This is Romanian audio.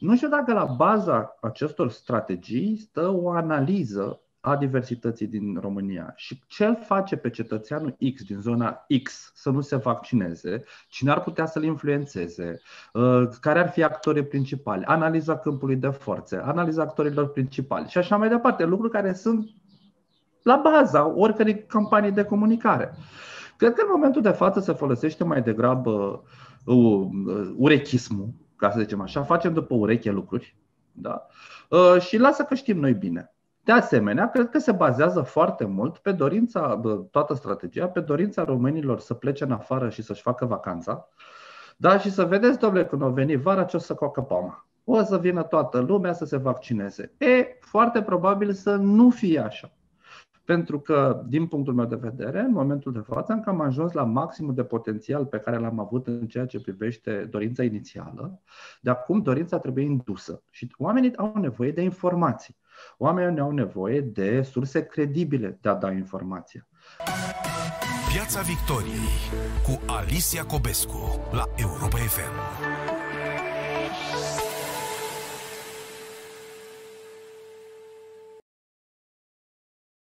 Nu știu dacă la baza acestor strategii stă o analiză a diversității din România și ce îl face pe cetățeanul X din zona X să nu se vaccineze, cine ar putea să-l influențeze, uh, care ar fi actorii principali, analiza câmpului de forțe, analiza actorilor principali și așa mai departe, lucruri care sunt la baza oricărei campanii de comunicare. Cred că în momentul de față se folosește mai degrabă uh, urechismul ca să zicem așa, facem după ureche lucruri da? Uh, și lasă că știm noi bine. De asemenea, cred că se bazează foarte mult pe dorința, toată strategia, pe dorința românilor să plece în afară și să-și facă vacanța. Da, și să vedeți, domnule, când o veni vara, ce o să coacă pama. O să vină toată lumea să se vaccineze. E, foarte probabil să nu fie așa. Pentru că, din punctul meu de vedere, în momentul de față am cam ajuns la maximul de potențial pe care l-am avut în ceea ce privește dorința inițială, de acum dorința trebuie indusă și oamenii au nevoie de informații. Oamenii au nevoie de surse credibile de a da informația. Piața Victoriei cu Alicia Cobescu la Europa FM.